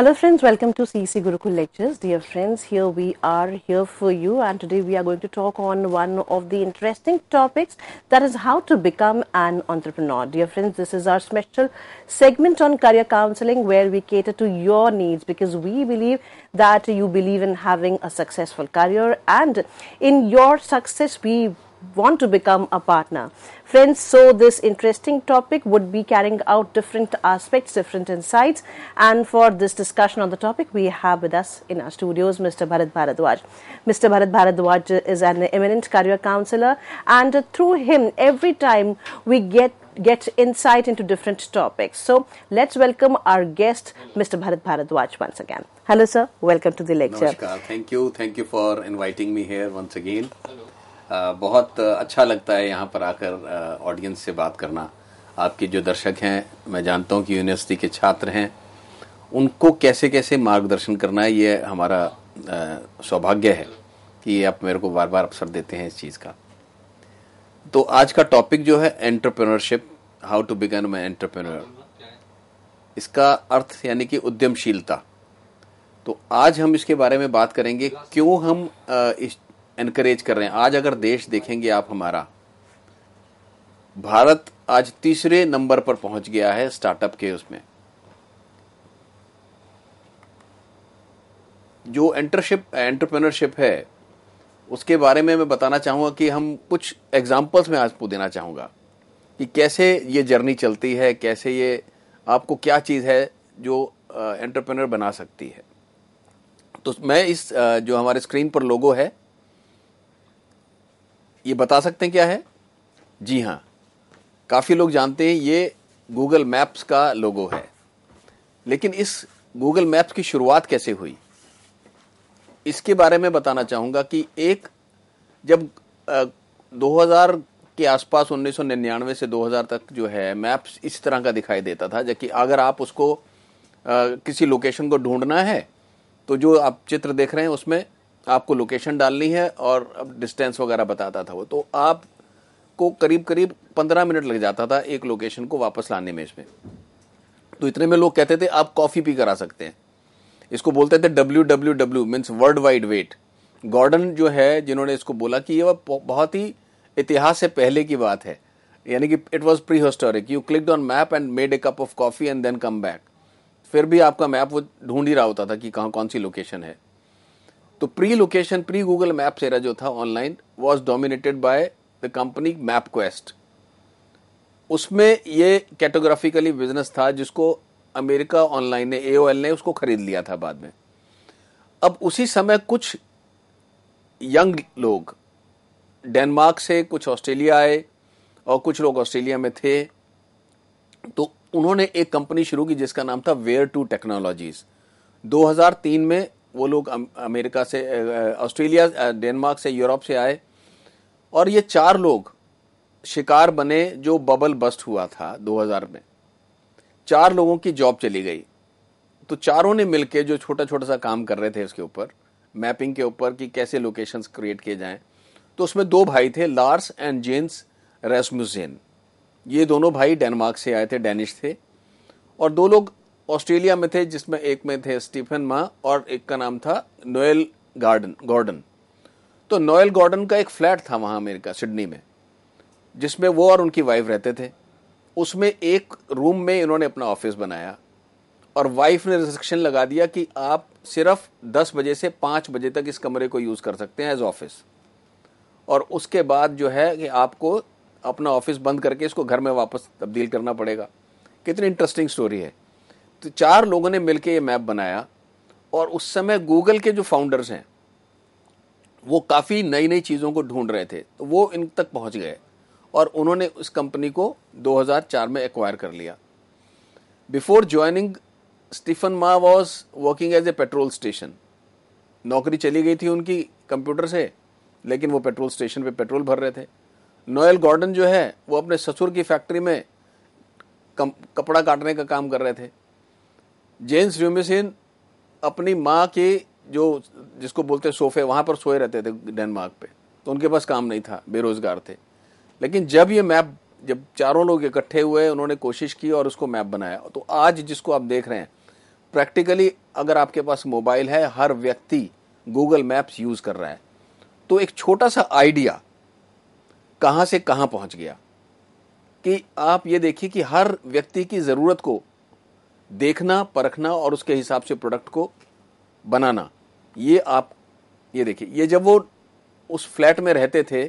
Hello friends, welcome to CC Gurukul Lectures. Dear friends, here we are here for you and today we are going to talk on one of the interesting topics that is how to become an entrepreneur. Dear friends, this is our special segment on career counseling where we cater to your needs because we believe that you believe in having a successful career and in your success we want to become a partner. Friends, so this interesting topic would be carrying out different aspects, different insights. And for this discussion on the topic, we have with us in our studios Mr. Bharat Bharadwaj. Mr. Bharat Bharadwaj is an eminent career counselor, and through him, every time we get get insight into different topics. So let's welcome our guest, Mr. Bharat Bharadwaj, once again. Hello, sir. Welcome to the lecture. Namaskar. Thank you. Thank you for inviting me here once again. Hello. बहुत अच्छा लगता है यहाँ पर आकर audience से बात करना आपके जो दर्शक हैं मैं जानता हूँ कि यूनिवर्सिटी के छात्र हैं उनको कैसे कैसे मार्गदर्शन करना है ये हमारा सौभाग्य है कि आप मेरे को बार बार अवसर देते हैं इस चीज़ का तो आज का टॉपिक जो है entrepreneurship how to begin my entrepreneur इसका अर्थ यानी कि उद्यमशीलता तो आज हम इसके बारे में बात करेंगे क्यों हम इस इनक्रेज कर रहे हैं आज अगर देश देखेंगे आप हमारा भारत आज तीसरे नंबर पर पहुंच गया है स्टार्टअप के उसमें जो एंटरशिप एंटरप्रेनरशिप है उसके बारे में मैं बताना चाहूंगा कि हम कुछ एग्जाम्पल्स में आपको देना चाहूंगा कि कैसे ये जर्नी चलती है कैसे ये आपको क्या चीज़ है जो एंटरप्रेनर uh, बना सकती है तो मैं इस uh, जो हमारे स्क्रीन पर लोगो है ये बता सकते हैं क्या है जी हाँ काफ़ी लोग जानते हैं ये गूगल मैप्स का लोगो है लेकिन इस गूगल मैप्स की शुरुआत कैसे हुई इसके बारे में बताना चाहूँगा कि एक जब आ, 2000 के आसपास 1999 से 2000 तक जो है मैप्स इस तरह का दिखाई देता था जबकि अगर आप उसको आ, किसी लोकेशन को ढूंढना है तो जो आप चित्र देख रहे हैं उसमें आपको लोकेशन डालनी है और अब डिस्टेंस वगैरह बताता था वो तो आप को करीब करीब पंद्रह मिनट लग जाता था एक लोकेशन को वापस लाने में इसमें तो इतने में लोग कहते थे आप कॉफ़ी भी करा सकते हैं इसको बोलते थे W W W means world wide web Gordon जो है जिन्होंने इसको बोला कि ये बहुत ही इतिहास से पहले की बात है यानी कि it was prehistoric you click on map and made a cup of coffee and then come back फिर भी आपका मैप वो ढूंढ ही रहा होता था कि कहाँ कौन सी लोकेशन है तो pre location pre Google map era जो था online was dominated by the company MapQuest उसमें ये कैटोग्राफिकली बिजनेस था जिसको अमेरिका ऑनलाइन ने ए ने उसको खरीद लिया था बाद में अब उसी समय कुछ यंग लोग डेनमार्क से कुछ ऑस्ट्रेलिया आए और कुछ लोग ऑस्ट्रेलिया में थे तो उन्होंने एक कंपनी शुरू की जिसका नाम था वेयर टू टेक्नोलॉजीज 2003 में वो लोग अमेरिका से ऑस्ट्रेलिया डेनमार्क से यूरोप से आए और ये चार लोग शिकार बने जो बबल बस्ट हुआ था 2000 में चार लोगों की जॉब चली गई तो चारों ने मिलके जो छोटा छोटा सा काम कर रहे थे उसके ऊपर मैपिंग के ऊपर कि कैसे लोकेशंस क्रिएट किए जाएं तो उसमें दो भाई थे लार्स एंड जेन्स रेसमुजेन ये दोनों भाई डेनमार्क से आए थे डेनिश थे और दो लोग ऑस्ट्रेलिया में थे जिसमें एक में थे स्टीफन मा और एक का नाम था नोएल गार्डन गॉर्डन तो नोएल गॉर्डन का एक फ्लैट था वहां अमेरिका सिडनी में जिसमें वो और उनकी वाइफ रहते थे उसमें एक रूम में इन्होंने अपना ऑफिस बनाया और वाइफ ने रिस्ट्रिक्शन लगा दिया कि आप सिर्फ दस बजे से पांच बजे तक इस कमरे को यूज़ कर सकते हैं एज ऑफिस और उसके बाद जो है कि आपको अपना ऑफिस बंद करके इसको घर में वापस तब्दील करना पड़ेगा कितनी इंटरेस्टिंग स्टोरी है तो चार लोगों ने मिलकर ये मैप बनाया और उस समय गूगल के जो फाउंडर्स हैं वो काफ़ी नई नई चीज़ों को ढूंढ रहे थे तो वो इन तक पहुंच गए और उन्होंने उस कंपनी को 2004 में एक्वायर कर लिया before joining Stephen Ma was working as a petrol station नौकरी चली गई थी उनकी कंप्यूटर से लेकिन वो पेट्रोल स्टेशन पे पेट्रोल भर रहे थे नोएल गॉर्डन जो है वो अपने ससुर की फैक्ट्री में कपड़ा काटने का काम कर रहे थे जेन्स र्यूमिसिन अपनी माँ के जो जिसको बोलते सोफे वहाँ पर सोए रहते थे डेनमार्क पे तो उनके पास काम नहीं था बेरोजगार थे लेकिन जब ये मैप जब चारों लोग इकट्ठे हुए उन्होंने कोशिश की और उसको मैप बनाया तो आज जिसको आप देख रहे हैं प्रैक्टिकली अगर आपके पास मोबाइल है हर व्यक्ति गूगल मैप्स यूज़ कर रहा है तो एक छोटा सा आइडिया कहाँ से कहाँ पहुँच गया कि आप ये देखिए कि हर व्यक्ति की ज़रूरत को देखना परखना और उसके हिसाब से प्रोडक्ट को बनाना ये आप ये देखिए ये जब वो उस फ्लैट में रहते थे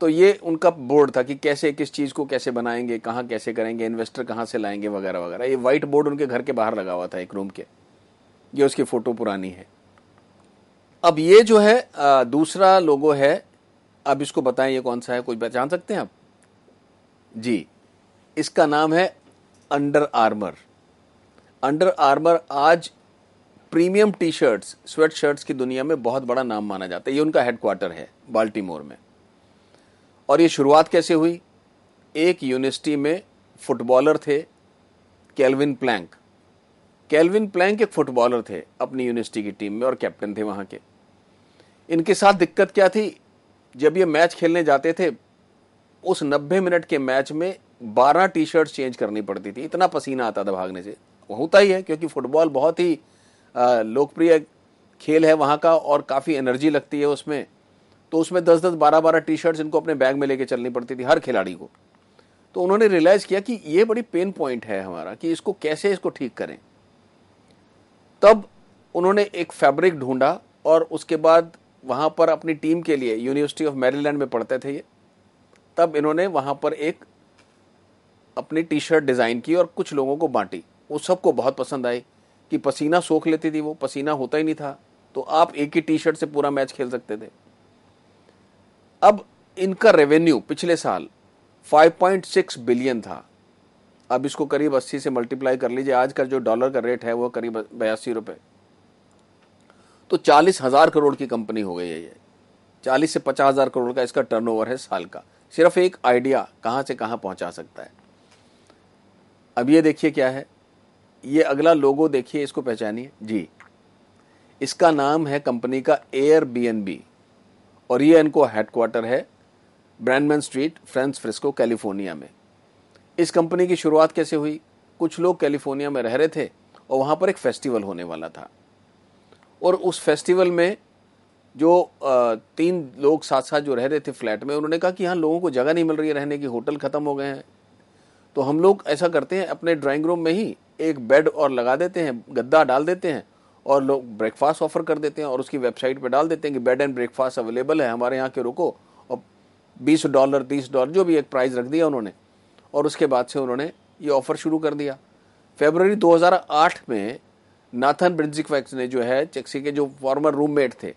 तो ये उनका बोर्ड था कि कैसे किस चीज़ को कैसे बनाएंगे कहाँ कैसे करेंगे इन्वेस्टर कहाँ से लाएंगे वगैरह वगैरह ये वाइट बोर्ड उनके घर के बाहर लगा हुआ था एक रूम के ये उसकी फ़ोटो पुरानी है अब ये जो है आ, दूसरा लोगो है अब इसको बताएं ये कौन सा है कुछ पहचान सकते हैं आप जी इसका नाम है अंडर आर्मर अंडर आर्मर आज premium T shirts sweatshirts की दुनिया में बहुत बड़ा नाम माना जाता है ये उनका हेडक्वार्टर है बाल्टीमोर में और ये शुरुआत कैसे हुई एक यूनिवर्सिटी में फुटबॉलर थे कैलविन प्लैंक कैलविन प्लैंक एक फुटबॉलर थे अपनी यूनिवर्सिटी की टीम में और कैप्टन थे वहाँ के इनके साथ दिक्कत क्या थी जब ये मैच खेलने जाते थे उस 90 मिनट के मैच में 12 टी शर्ट चेंज करनी पड़ती थी इतना पसीना आता था भागने से होता ही है क्योंकि फुटबॉल बहुत ही लोकप्रिय खेल है वहाँ का और काफ़ी एनर्जी लगती है उसमें तो उसमें दस दस बारह बारह टी शर्ट्स इनको अपने बैग में लेके चलनी पड़ती थी हर खिलाड़ी को तो उन्होंने रियलाइज़ किया कि ये बड़ी पेन पॉइंट है हमारा कि इसको कैसे इसको ठीक करें तब उन्होंने एक फैब्रिक ढूंढा और उसके बाद वहाँ पर अपनी टीम के लिए यूनिवर्सिटी ऑफ मैरीलैंड में पढ़ते थे ये तब इन्होंने वहाँ पर एक अपनी टी शर्ट डिज़ाइन की और कुछ लोगों को बांटी वो सबको बहुत पसंद आई कि पसीना सोख लेती थी वो पसीना होता ही नहीं था तो आप एक ही टी शर्ट से पूरा मैच खेल सकते थे अब इनका रेवेन्यू पिछले साल 5.6 बिलियन था अब इसको करीब 80 से मल्टीप्लाई कर लीजिए आज का जो डॉलर का रेट है वो करीब बयासी रुपए तो चालीस हज़ार करोड़ की कंपनी हो गई है ये चालीस से पचास हज़ार करोड़ का इसका टर्नओवर है साल का सिर्फ एक आइडिया कहां से कहां पहुंचा सकता है अब ये देखिए क्या है ये अगला लोगो देखिए इसको पहचानिए जी इसका नाम है कंपनी का एयर बी एन बी और ये इनको हेडक्वार्टर है Brannan street Francisco California में इस कंपनी की शुरुआत कैसे हुई कुछ लोग कैलिफोर्निया में रह रहे थे और वहाँ पर एक फेस्टिवल होने वाला था और उस फेस्टिवल में जो तीन लोग साथ साथ जो रह रहे थे फ्लैट में उन्होंने कहा कि यहाँ लोगों को जगह नहीं मिल रही है रहने की होटल ख़त्म हो गए हैं तो हम लोग ऐसा करते हैं अपने ड्राइंग रूम में ही एक बेड और लगा देते हैं गद्दा डाल देते हैं और लोग ब्रेकफास्ट ऑफर कर देते हैं और उसकी वेबसाइट पर डाल देते हैं कि बेड एंड ब्रेकफास्ट अवेलेबल है हमारे यहाँ के रुको और बीस डॉलर तीस डॉलर जो भी एक प्राइस रख दिया उन्होंने और उसके बाद से उन्होंने ये ऑफर शुरू कर दिया फेबररी 2008 में नाथन वैक्स ने जो है चेक्सी के जो फॉर्मर रूममेट थे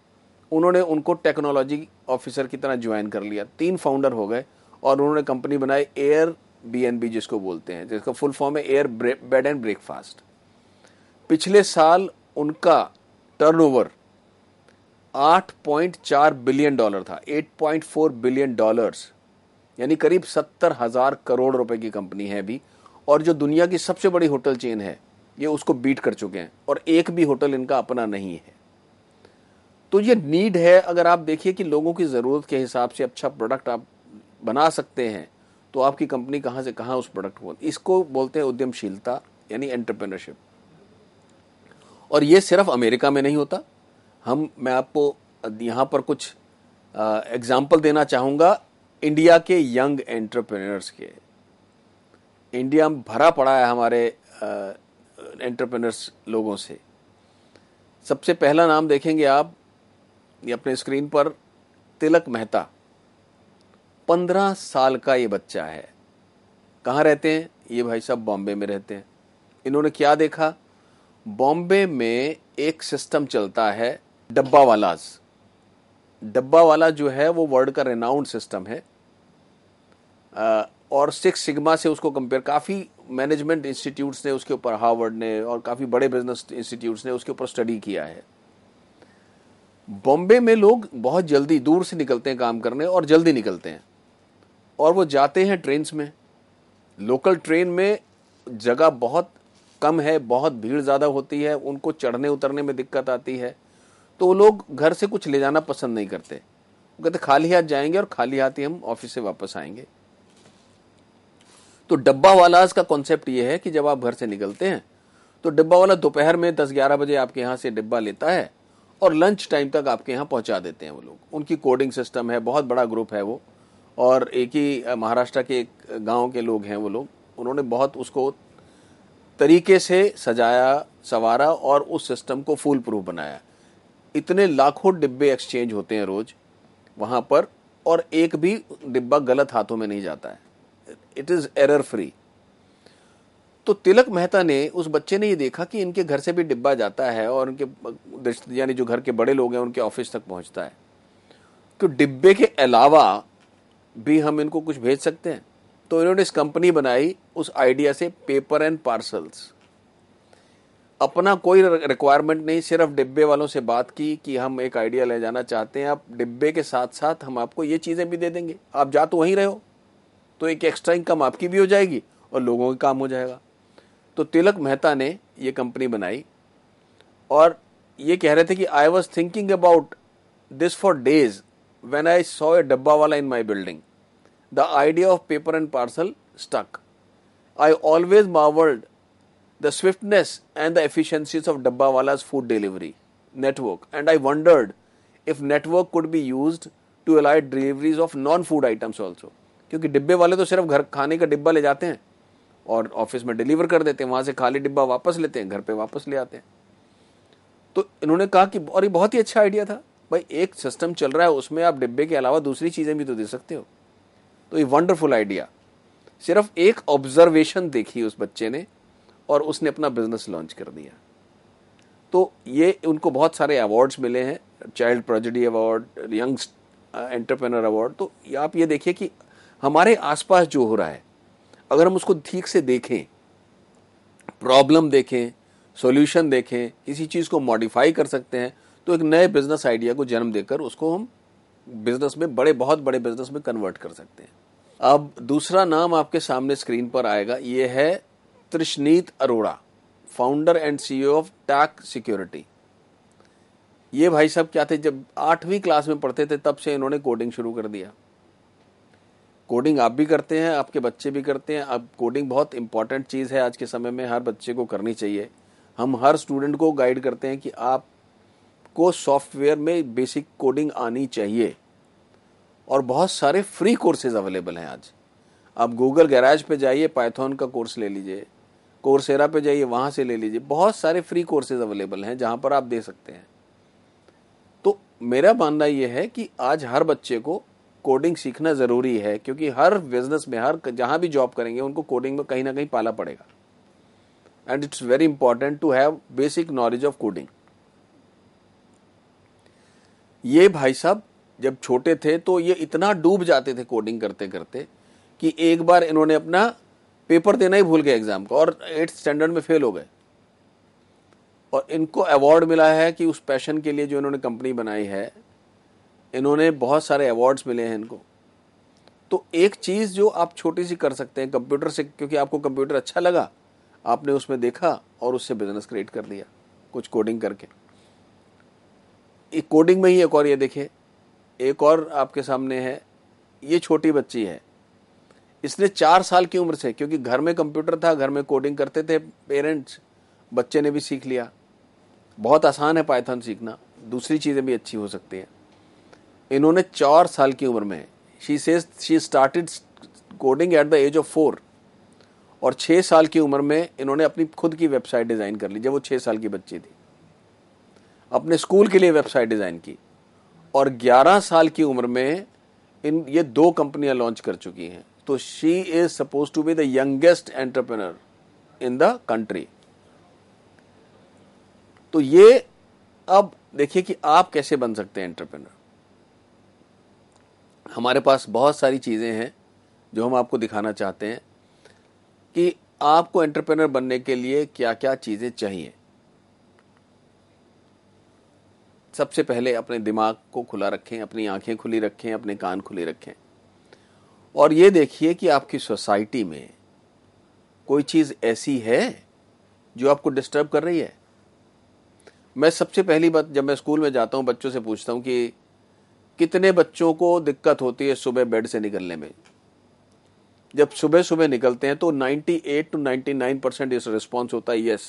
उन्होंने उनको टेक्नोलॉजी ऑफिसर की तरह ज्वाइन कर लिया तीन फाउंडर हो गए और उन्होंने कंपनी बनाई एयर बीएनबी जिसको बोलते हैं जिसका फुल फॉर्म है एयर बेड एंड ब्रेकफास्ट पिछले साल उनका टर्नओवर 8.4 बिलियन डॉलर था 8.4 बिलियन डॉलर्स यानी करीब सत्तर हजार करोड़ रुपए की कंपनी है अभी और जो दुनिया की सबसे बड़ी होटल चेन है ये उसको बीट कर चुके हैं और एक भी होटल इनका अपना नहीं है तो ये नीड है अगर आप देखिए कि लोगों की ज़रूरत के हिसाब से अच्छा प्रोडक्ट आप बना सकते हैं तो आपकी कंपनी कहाँ से कहाँ उस प्रोडक्ट को इसको बोलते हैं उद्यमशीलता यानी एंटरप्रेन्योरशिप और ये सिर्फ अमेरिका में नहीं होता हम मैं आपको यहाँ पर कुछ एग्जाम्पल देना चाहूँगा इंडिया के यंग एंटरप्रेन्योर्स के इंडिया में भरा पड़ा है हमारे एंटरप्रेन्योर्स लोगों से सबसे पहला नाम देखेंगे आप ये अपने स्क्रीन पर तिलक मेहता पंद्रह साल का ये बच्चा है कहाँ रहते हैं ये भाई साहब बॉम्बे में रहते हैं इन्होंने क्या देखा बॉम्बे में एक सिस्टम चलता है डब्बा वालाज डब्बा वाला जो है वो वर्ल्ड का रेनाउंड सिस्टम है और सिक्स सिग्मा से उसको कंपेयर काफ़ी मैनेजमेंट इंस्टीट्यूट्स ने उसके ऊपर हार्वर्ड ने और काफ़ी बड़े बिजनेस इंस्टीट्यूट्स ने उसके ऊपर स्टडी किया है बॉम्बे में लोग बहुत जल्दी दूर से निकलते हैं काम करने और जल्दी निकलते हैं और वो जाते हैं ट्रेन में लोकल ट्रेन में जगह बहुत कम है बहुत भीड़ ज़्यादा होती है उनको चढ़ने उतरने में दिक्कत आती है तो वो लोग घर से कुछ ले जाना पसंद नहीं करते वो कहते खाली हाथ जाएंगे और खाली हाथ ही हम ऑफिस से वापस आएंगे तो डब्बा वालाज का कॉन्सेप्ट ये है कि जब आप घर से निकलते हैं तो डिब्बा वाला दोपहर में दस ग्यारह बजे आपके यहाँ से डिब्बा लेता है और लंच टाइम तक आपके यहाँ पहुँचा देते हैं वो लोग उनकी कोडिंग सिस्टम है बहुत बड़ा ग्रुप है वो और एक ही महाराष्ट्र के एक गांव के लोग हैं वो लोग उन्होंने बहुत उसको तरीके से सजाया संवारा और उस सिस्टम को फुल प्रूफ बनाया इतने लाखों डिब्बे एक्सचेंज होते हैं रोज वहाँ पर और एक भी डिब्बा गलत हाथों में नहीं जाता है इट इज़ एरर फ्री तो तिलक मेहता ने उस बच्चे ने ये देखा कि इनके घर से भी डिब्बा जाता है और उनके यानी जो घर के बड़े लोग हैं उनके ऑफिस तक पहुंचता है तो डिब्बे के अलावा भी हम इनको कुछ भेज सकते हैं तो इन्होंने इस कंपनी बनाई उस आइडिया से पेपर एंड पार्सल्स अपना कोई रिक्वायरमेंट नहीं सिर्फ डिब्बे वालों से बात की कि हम एक आइडिया ले जाना चाहते हैं आप डिब्बे के साथ साथ हम आपको ये चीज़ें भी दे देंगे आप जा तो वहीं रहे हो तो एक एक्स्ट्रा इनकम आपकी भी हो जाएगी और लोगों का काम हो जाएगा तो तिलक मेहता ने ये कंपनी बनाई और ये कह रहे थे कि I was thinking about this for days when I saw a dabbawala in my building. The idea of paper and parcel stuck. I always marveled the swiftness and the efficiencies of dabbawala's food delivery network and I wondered if network could be used to allow deliveries of non food items also. क्योंकि डिब्बे वाले तो सिर्फ घर खाने का डिब्बा ले जाते हैं और ऑफिस में डिलीवर कर देते हैं वहां से खाली डिब्बा वापस लेते हैं घर पे वापस ले आते हैं तो इन्होंने कहा कि और ये बहुत ही अच्छा आइडिया था भाई एक सिस्टम चल रहा है उसमें आप डिब्बे के अलावा दूसरी चीज़ें भी तो दे सकते हो तो ये वंडरफुल आइडिया सिर्फ एक ऑब्जर्वेशन देखी उस बच्चे ने और उसने अपना बिजनेस लॉन्च कर दिया तो ये उनको बहुत सारे अवार्ड्स मिले हैं child prodigy award young entrepreneur award तो आप ये देखिए कि हमारे आसपास जो हो रहा है अगर हम उसको ठीक से देखें प्रॉब्लम देखें सॉल्यूशन देखें किसी चीज़ को मॉडिफाई कर सकते हैं तो एक नए बिजनेस आइडिया को जन्म देकर उसको हम बिजनेस में बड़े बहुत बड़े बिजनेस में कन्वर्ट कर सकते हैं अब दूसरा नाम आपके सामने स्क्रीन पर आएगा ये है Trishneet Arora founder and CEO of TAC security ये भाई साहब क्या थे जब आठवीं क्लास में पढ़ते थे तब से इन्होंने कोडिंग शुरू कर दिया कोडिंग आप भी करते हैं आपके बच्चे भी करते हैं अब कोडिंग बहुत इंपॉर्टेंट चीज़ है आज के समय में हर बच्चे को करनी चाहिए हम हर स्टूडेंट को गाइड करते हैं कि आप आपको सॉफ्टवेयर में बेसिक कोडिंग आनी चाहिए और बहुत सारे फ्री कोर्सेज अवेलेबल हैं आज आप गूगल गैराज पे जाइए पाइथन का कोर्स ले लीजिए कोर्सेरा पे जाइए वहाँ से ले लीजिए बहुत सारे फ्री कोर्सेज अवेलेबल हैं जहाँ पर आप दे सकते हैं तो मेरा मानना यह है कि आज हर बच्चे को कोडिंग सीखना ज़रूरी है क्योंकि हर बिजनेस में हर जहाँ भी जॉब करेंगे उनको कोडिंग में कहीं ना कहीं पाला पड़ेगा and it's very important to have basic knowledge of coding ये भाई साहब जब छोटे थे तो ये इतना डूब जाते थे कोडिंग करते करते कि एक बार इन्होंने अपना पेपर देना ही भूल गए एग्जाम का और एट्थ स्टैंडर्ड में फेल हो गए और इनको अवार्ड मिला है कि उस पैशन के लिए जो इन्होंने कंपनी बनाई है इन्होंने बहुत सारे अवार्ड्स मिले हैं इनको तो एक चीज़ जो आप छोटी सी कर सकते हैं कंप्यूटर से क्योंकि आपको कंप्यूटर अच्छा लगा आपने उसमें देखा और उससे बिजनेस क्रिएट कर दिया कुछ कोडिंग करके एक कोडिंग में ही एक और ये देखिए एक और आपके सामने है ये छोटी बच्ची है इसने चार साल की उम्र से क्योंकि घर में कंप्यूटर था घर में कोडिंग करते थे पेरेंट्स बच्चे ने भी सीख लिया बहुत आसान है पाइथन सीखना दूसरी चीज़ें भी अच्छी हो सकती हैं इन्होंने चार साल की उम्र में she says she started coding at the age of four और छः साल की उम्र में इन्होंने अपनी खुद की वेबसाइट डिज़ाइन कर ली जब वो छः साल की बच्ची थी अपने स्कूल के लिए वेबसाइट डिज़ाइन की और 11 साल की उम्र में इन ये दो कंपनियां लॉन्च कर चुकी हैं तो she is suppose to be the youngest entrepreneur in the country तो ये अब देखिए कि आप कैसे बन सकते हैं एंटरप्रेनर हमारे पास बहुत सारी चीज़ें हैं जो हम आपको दिखाना चाहते हैं कि आपको एंटरप्रेनर बनने के लिए क्या क्या चीज़ें चाहिए सबसे पहले अपने दिमाग को खुला रखें अपनी आंखें खुली रखें अपने कान खुले रखें और ये देखिए कि आपकी सोसाइटी में कोई चीज़ ऐसी है जो आपको डिस्टर्ब कर रही है मैं सबसे पहली बात जब मैं स्कूल में जाता हूँ बच्चों से पूछता हूँ कि कितने बच्चों को दिक्कत होती है सुबह बेड से निकलने में जब सुबह सुबह निकलते हैं तो 98 टू 99 परसेंट इस रिस्पॉन्स होता है यस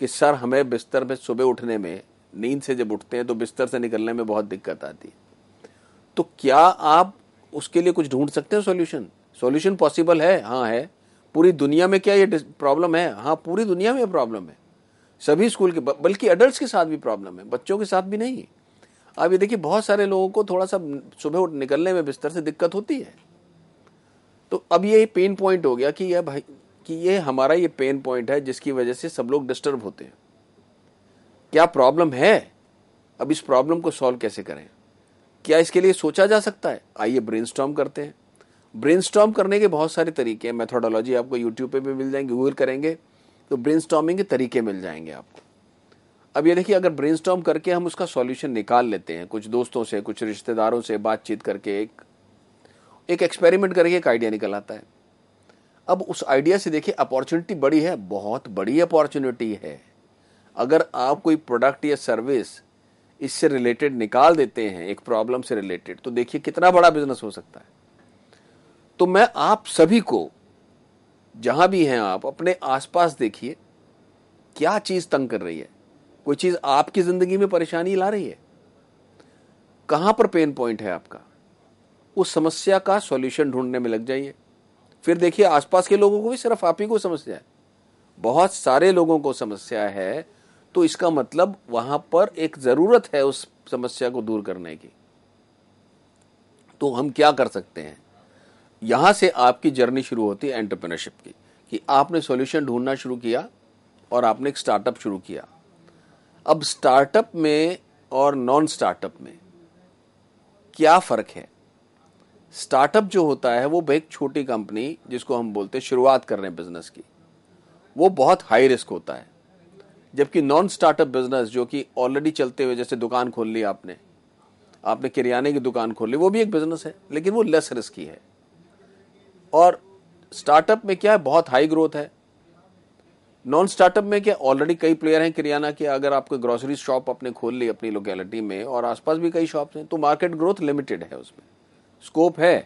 कि सर हमें बिस्तर में सुबह उठने में नींद से जब उठते हैं तो बिस्तर से निकलने में बहुत दिक्कत आती है तो क्या आप उसके लिए कुछ ढूंढ सकते हैं सॉल्यूशन सॉल्यूशन पॉसिबल है हाँ है पूरी दुनिया में क्या ये प्रॉब्लम है हाँ पूरी दुनिया में प्रॉब्लम है सभी स्कूल के बल्कि अडल्ट के साथ भी प्रॉब्लम है बच्चों के साथ भी नहीं अब ये देखिए बहुत सारे लोगों को थोड़ा सा सुबह उठ निकलने में बिस्तर से दिक्कत होती है तो अब ये पेन पॉइंट हो गया कि यह भाई कि ये हमारा ये पेन पॉइंट है जिसकी वजह से सब लोग डिस्टर्ब होते हैं क्या प्रॉब्लम है अब इस प्रॉब्लम को सॉल्व कैसे करें क्या इसके लिए सोचा जा सकता है आइए ब्रेन करते हैं ब्रेन करने के बहुत सारे तरीके हैं मैथोडोलॉजी आपको यूट्यूब पे भी मिल जाएंगे गूगल करेंगे तो ब्रेन के तरीके मिल जाएंगे आपको अब ये देखिए अगर ब्रेन करके हम उसका सॉल्यूशन निकाल लेते हैं कुछ दोस्तों से कुछ रिश्तेदारों से बातचीत करके एक एक एक्सपेरिमेंट करके एक आइडिया निकल आता है अब उस आइडिया से देखिए अपॉर्चुनिटी बड़ी है बहुत बड़ी अपॉर्चुनिटी है अगर आप कोई प्रोडक्ट या सर्विस इससे रिलेटेड निकाल देते हैं एक प्रॉब्लम से रिलेटेड तो देखिए कितना बड़ा बिजनेस हो सकता है तो मैं आप सभी को जहां भी हैं आप अपने आसपास देखिए क्या चीज तंग कर रही है कोई चीज आपकी जिंदगी में परेशानी ला रही है कहां पर पेन पॉइंट है आपका उस समस्या का सॉल्यूशन ढूंढने में लग जाइए फिर देखिए आसपास के लोगों को भी सिर्फ आप ही को समस्या है बहुत सारे लोगों को समस्या है तो इसका मतलब वहां पर एक जरूरत है उस समस्या को दूर करने की तो हम क्या कर सकते हैं यहां से आपकी जर्नी शुरू होती है एंटरप्रेनरशिप की कि आपने सॉल्यूशन ढूंढना शुरू किया और आपने एक स्टार्टअप शुरू किया अब स्टार्टअप में और नॉन स्टार्टअप में क्या फर्क है स्टार्टअप जो होता है वो एक छोटी कंपनी जिसको हम बोलते हैं शुरुआत कर रहे हैं बिजनेस की वो बहुत हाई रिस्क होता है जबकि नॉन स्टार्टअप बिजनेस जो कि ऑलरेडी चलते हुए जैसे दुकान खोल ली आपने आपने किरियाने की दुकान खोल ली वो भी एक बिजनेस है लेकिन वो लेस रिस्की है और स्टार्टअप में क्या है बहुत हाई ग्रोथ है नॉन स्टार्टअप में क्या ऑलरेडी कई प्लेयर हैं किरियाना के अगर आपको ग्रोसरी शॉप आपने खोल ली अपनी लोकेलिटी में और आसपास भी कई शॉप्स हैं तो मार्केट ग्रोथ लिमिटेड है उसमें स्कोप है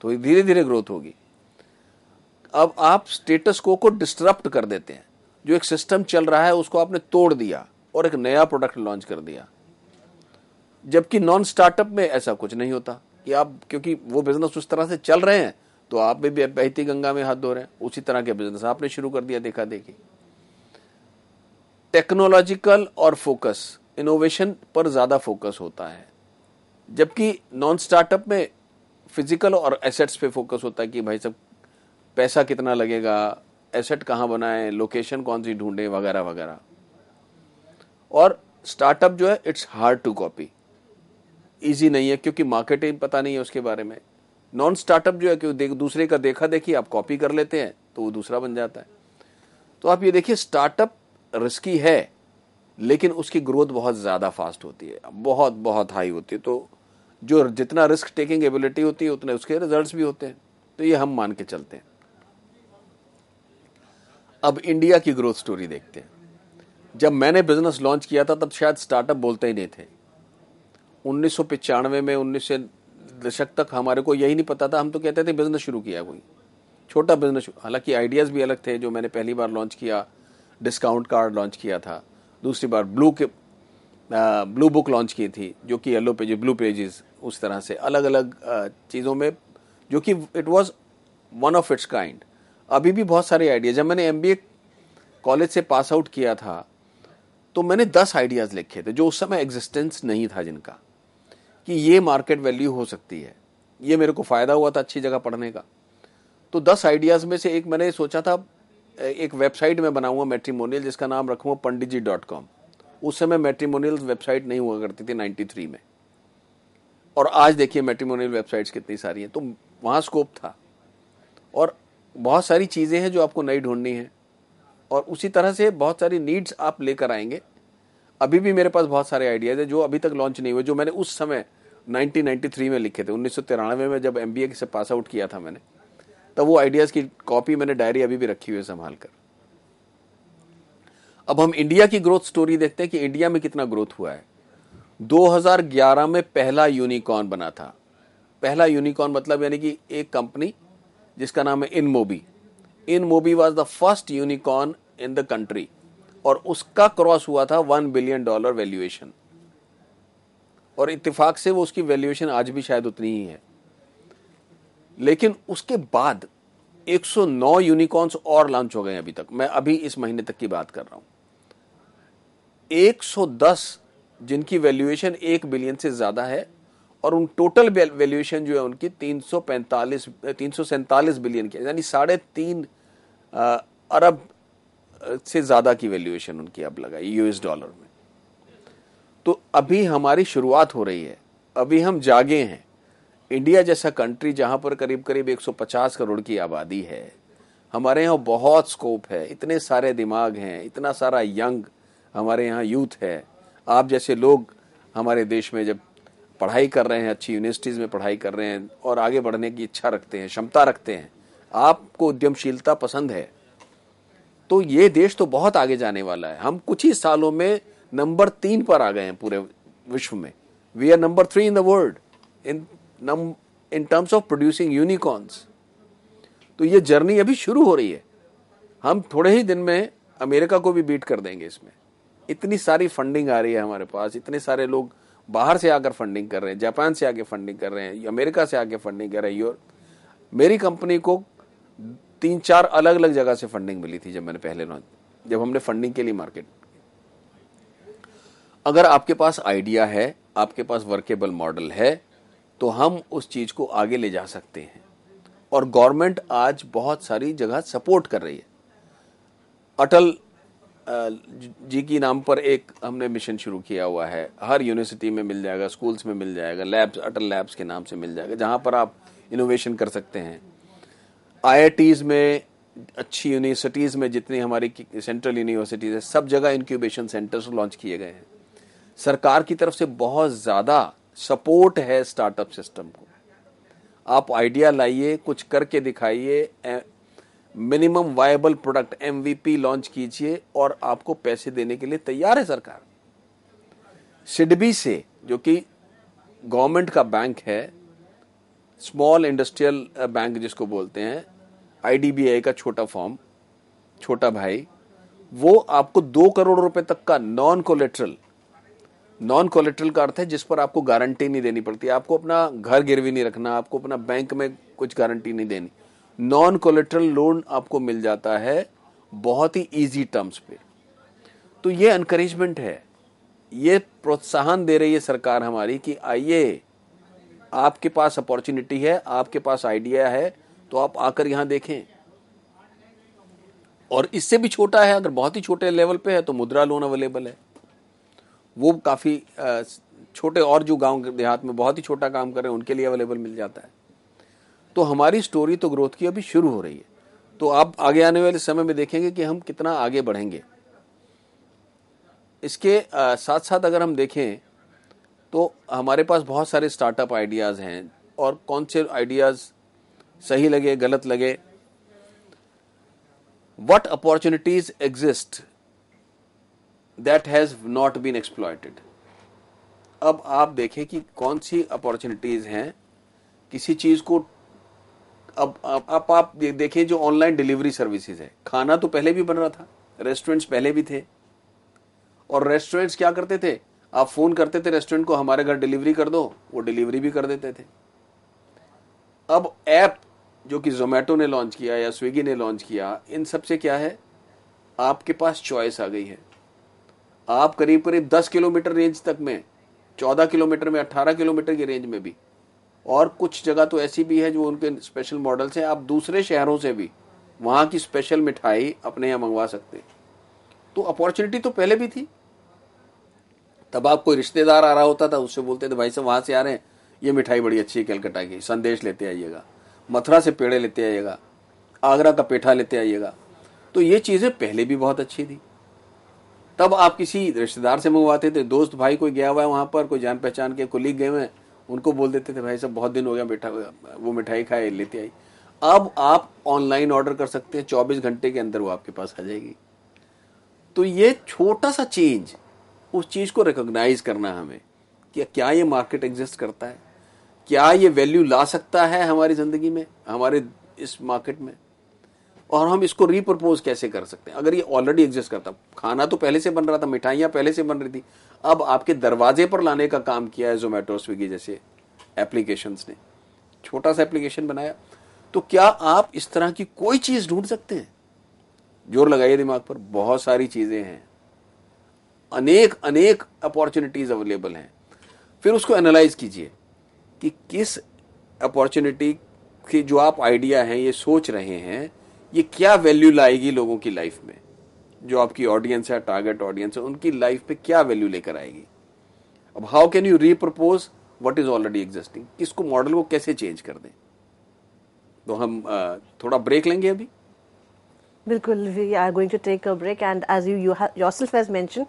तो धीरे धीरे ग्रोथ होगी अब आप स्टेटस को को डिस्टरप्ट कर देते हैं जो एक सिस्टम चल रहा है उसको आपने तोड़ दिया और एक नया प्रोडक्ट लॉन्च कर दिया जबकि नॉन स्टार्टअप में ऐसा कुछ नहीं होता कि आप क्योंकि वो बिजनेस उस तरह से चल रहे हैं तो आप भी बहती तो गंगा में हाथ धो रहे हैं उसी तरह के बिजनेस आपने शुरू कर दिया देखा देखी टेक्नोलॉजिकल और फोकस इनोवेशन पर ज्यादा फोकस होता है जबकि नॉन स्टार्टअप में फिजिकल और एसेट्स पे फोकस होता है कि भाई सब पैसा कितना लगेगा एसेट कहाँ बनाएं लोकेशन कौन सी ढूंढें वगैरह वगैरह और स्टार्टअप जो है it's hard to copy easy नहीं है क्योंकि मार्केट ही पता नहीं है उसके बारे में नॉन स्टार्टअप जो है कि देख, दूसरे का देखा देखी आप कॉपी कर लेते हैं तो वो दूसरा बन जाता है तो आप ये देखिए स्टार्टअप रिस्की है लेकिन उसकी ग्रोथ बहुत ज़्यादा फास्ट होती है बहुत बहुत हाई होती है तो जो जितना रिस्क टेकिंग एबिलिटी होती है उतने उसके रिजल्ट्स भी होते हैं तो ये हम मान के चलते हैं अब इंडिया की ग्रोथ स्टोरी देखते हैं जब मैंने बिजनेस लॉन्च किया था तब शायद स्टार्टअप बोलते ही नहीं थे उन्नीस में उन्नीस दशक तक हमारे को यही नहीं पता था हम तो कहते थे बिजनेस शुरू किया कोई छोटा बिजनेस हालांकि आइडियाज़ भी अलग थे जो मैंने पहली बार लॉन्च किया डिस्काउंट कार्ड लॉन्च किया था दूसरी बार ब्लू के आ, ब्लू बुक लॉन्च की थी जो कि येलो पेज ब्लू पेजेस उस तरह से अलग अलग चीज़ों में जो कि it was one of its kind अभी भी बहुत सारे आइडिया जब मैंने एम कॉलेज से पास आउट किया था तो मैंने दस आइडियाज़ लिखे थे जो उस समय एग्जिस्टेंस नहीं था जिनका कि ये मार्केट वैल्यू हो सकती है ये मेरे को फ़ायदा हुआ था अच्छी जगह पढ़ने का तो दस आइडियाज़ में से एक मैंने सोचा था एक वेबसाइट में बनाऊंगा मेट्रीमोनियल जिसका नाम रखूंगा पंडित जी डॉट कॉम उस समय मेट्रीमोनियल वेबसाइट नहीं हुआ करती थी थ्री में और आज देखिए मेट्रीमोनियल वेबसाइट्स कितनी सारी हैं तो वहाँ स्कोप था और बहुत सारी चीज़ें हैं जो आपको नई ढूंढनी है और उसी तरह से बहुत सारी नीड्स आप लेकर आएंगे अभी भी मेरे पास बहुत सारे आइडियाज़ है जो अभी तक लॉन्च नहीं हुए जो मैंने उस समय 1993 में लिखे थे उन्नीस में जब एम से पास आउट किया था मैंने तब वो आइडियाज़ की कॉपी मैंने डायरी अभी भी रखी हुई है संभाल कर अब हम इंडिया की ग्रोथ स्टोरी देखते हैं कि इंडिया में कितना ग्रोथ हुआ है 2011 में पहला यूनिकॉर्न बना था पहला यूनिकॉर्न मतलब यानी कि एक कंपनी जिसका नाम है InMobi InMobi was the first unicorn in the country और उसका क्रॉस हुआ था वन बिलियन डॉलर वैल्यूएशन और इतफाक से वो उसकी वैल्यूएशन आज भी शायद उतनी ही है लेकिन उसके बाद 109 यूनिकॉर्न्स और लॉन्च हो गए अभी तक मैं अभी इस महीने तक की बात कर रहा हूं 110 जिनकी वैल्यूएशन एक बिलियन से ज्यादा है और उन टोटल वैल्यूएशन जो है उनकी तीन सौ पैंतालीस तीन सौ सैंतालीस बिलियन की यानी साढ़े तीन अरब से ज़्यादा की वैल्यूएशन उनकी अब लगाई यूएस डॉलर में तो अभी हमारी शुरुआत हो रही है अभी हम जागे हैं इंडिया जैसा कंट्री जहां पर करीब करीब 150 करोड़ की आबादी है हमारे यहाँ बहुत स्कोप है इतने सारे दिमाग हैं इतना सारा यंग हमारे यहाँ यूथ है आप जैसे लोग हमारे देश में जब पढ़ाई कर रहे हैं अच्छी यूनिवर्सिटीज़ में पढ़ाई कर रहे हैं और आगे बढ़ने की इच्छा रखते हैं क्षमता रखते हैं आपको उद्यमशीलता पसंद है तो ये देश तो बहुत आगे जाने वाला है हम कुछ ही सालों में नंबर तीन पर आ गए हैं पूरे विश्व में we are number three in the world in in terms of producing unicorns तो ये जर्नी अभी शुरू हो रही है हम थोड़े ही दिन में अमेरिका को भी बीट कर देंगे इसमें इतनी सारी फंडिंग आ रही है हमारे पास इतने सारे लोग बाहर से आकर फंडिंग कर रहे हैं जापान से आके फंडिंग कर रहे हैं अमेरिका से आके फंडिंग कर रहे हैं मेरी कंपनी को तीन चार अलग अलग जगह से फंडिंग मिली थी जब मैंने पहले लॉन्च जब हमने फंडिंग के लिए मार्केट अगर आपके पास आइडिया है आपके पास वर्केबल मॉडल है तो हम उस चीज़ को आगे ले जा सकते हैं और गवर्नमेंट आज बहुत सारी जगह सपोर्ट कर रही है अटल जी की नाम पर एक हमने मिशन शुरू किया हुआ है हर यूनिवर्सिटी में मिल जाएगा स्कूल्स में मिल जाएगा लैब्स अटल लैब्स के नाम से मिल जाएगा जहाँ पर आप इनोवेशन कर सकते हैं आई में अच्छी यूनिवर्सिटीज़ में जितनी हमारी सेंट्रल यूनिवर्सिटीज़ है सब जगह इंक्यूबेशन सेंटर्स लॉन्च किए गए हैं सरकार की तरफ से बहुत ज़्यादा सपोर्ट है स्टार्टअप सिस्टम को आप आइडिया लाइए कुछ करके दिखाइए minimum viable product M launch कीजिए और आपको पैसे देने के लिए तैयार है सरकार सिडबी से जो कि गवर्नमेंट का बैंक है स्मॉल इंडस्ट्रियल बैंक जिसको बोलते हैं आईडीबीआई का छोटा फॉर्म छोटा भाई वो आपको दो करोड़ रुपए तक का नॉन कोलेट्रल नॉन कोलेट्रल का अर्थ है जिस पर आपको गारंटी नहीं देनी पड़ती आपको अपना घर गिरवी नहीं रखना आपको अपना बैंक में कुछ गारंटी नहीं देनी नॉन कोलेट्रल लोन आपको मिल जाता है बहुत ही इजी टर्म्स पे तो ये इनक्रेजमेंट है ये प्रोत्साहन दे रही है सरकार हमारी कि आइए आपके पास अपॉर्चुनिटी है आपके पास आइडिया है तो आप आकर यहां देखें और इससे भी छोटा है अगर बहुत ही छोटे लेवल पे है तो मुद्रा लोन अवेलेबल है वो काफ़ी छोटे और जो गांव देहात में बहुत ही छोटा काम कर रहे हैं उनके लिए अवेलेबल मिल जाता है तो हमारी स्टोरी तो ग्रोथ की अभी शुरू हो रही है तो आप आगे आने वाले समय में देखेंगे कि हम कितना आगे बढ़ेंगे इसके साथ साथ अगर हम देखें तो हमारे पास बहुत सारे स्टार्टअप आइडियाज़ हैं और कौन से आइडियाज़ सही लगे गलत लगे what opportunities exist that has not been exploited अब आप देखें कि कौन सी अपॉर्चुनिटीज़ हैं किसी चीज़ को अब आप आप देखें जो ऑनलाइन डिलीवरी सर्विसेज है खाना तो पहले भी बन रहा था रेस्टोरेंट्स पहले भी थे और रेस्टोरेंट्स क्या करते थे आप फ़ोन करते थे रेस्टोरेंट को हमारे घर डिलीवरी कर दो वो डिलीवरी भी कर देते थे अब ऐप जो कि जोमेटो ने लॉन्च किया या स्विगी ने लॉन्च किया इन सबसे क्या है आपके पास चॉइस आ गई है आप करीब करीब दस किलोमीटर रेंज तक में चौदह किलोमीटर में अट्ठारह किलोमीटर की रेंज में भी और कुछ जगह तो ऐसी भी है जो उनके स्पेशल मॉडल्स हैं आप दूसरे शहरों से भी वहाँ की स्पेशल मिठाई अपने यहाँ मंगवा सकते हैं तो अपॉर्चुनिटी तो पहले भी थी तब आप कोई रिश्तेदार आ रहा होता था उससे बोलते थे भाई साहब वहाँ से आ रहे हैं ये मिठाई बड़ी अच्छी है कलकत्ता की संदेश लेते आइएगा मथुरा से पेड़े लेते आइएगा आगरा का पेठा लेते आइएगा तो ये चीज़ें पहले भी बहुत अच्छी थी तब आप किसी रिश्तेदार से मंगवाते थे दोस्त भाई कोई गया हुआ है वहाँ पर कोई जान पहचान के कुलीग गए हुए हैं उनको बोल देते थे भाई साहब बहुत दिन हो गया बैठा वो मिठाई खाए लेते आई अब आप ऑनलाइन ऑर्डर कर सकते हैं चौबीस घंटे के अंदर वो आपके पास आ जाएगी तो ये छोटा सा चेंज उस चीज़ को रिकोगनाइज करना हमें कि क्या ये मार्केट एग्जिस्ट करता है क्या ये वैल्यू ला सकता है हमारी ज़िंदगी में हमारे इस मार्केट में और हम इसको रिप्रपोज कैसे कर सकते हैं अगर ये ऑलरेडी एग्जिस्ट करता खाना तो पहले से बन रहा था मिठाइयाँ पहले से बन रही थी अब आपके दरवाजे पर लाने का काम किया है जोमेटो स्विगी जैसे एप्लीकेशंस ने छोटा सा एप्लीकेशन बनाया तो क्या आप इस तरह की कोई चीज़ ढूंढ सकते हैं जोर लगाइए दिमाग पर बहुत सारी चीज़ें हैं अनेक अनेक अपॉर्चुनिटीज अवेलेबल हैं फिर उसको एनालाइज कीजिए कि किस अपॉर्चुनिटी की जो आप आइडिया हैं ये सोच रहे हैं ये क्या वैल्यू लाएगी लोगों की लाइफ में जो आपकी ऑडियंस है टारगेट ऑडियंस है उनकी लाइफ पे क्या वैल्यू लेकर आएगी अब how can you repurpose what is already existing किसको मॉडल को कैसे चेंज कर दें तो हम थोड़ा ब्रेक लेंगे अभी बिल्कुल we are going to take a break and as you you yourself has mention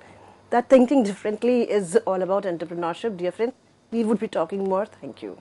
that thinking differently is all about entrepreneurship dear friend we would be talking more thank you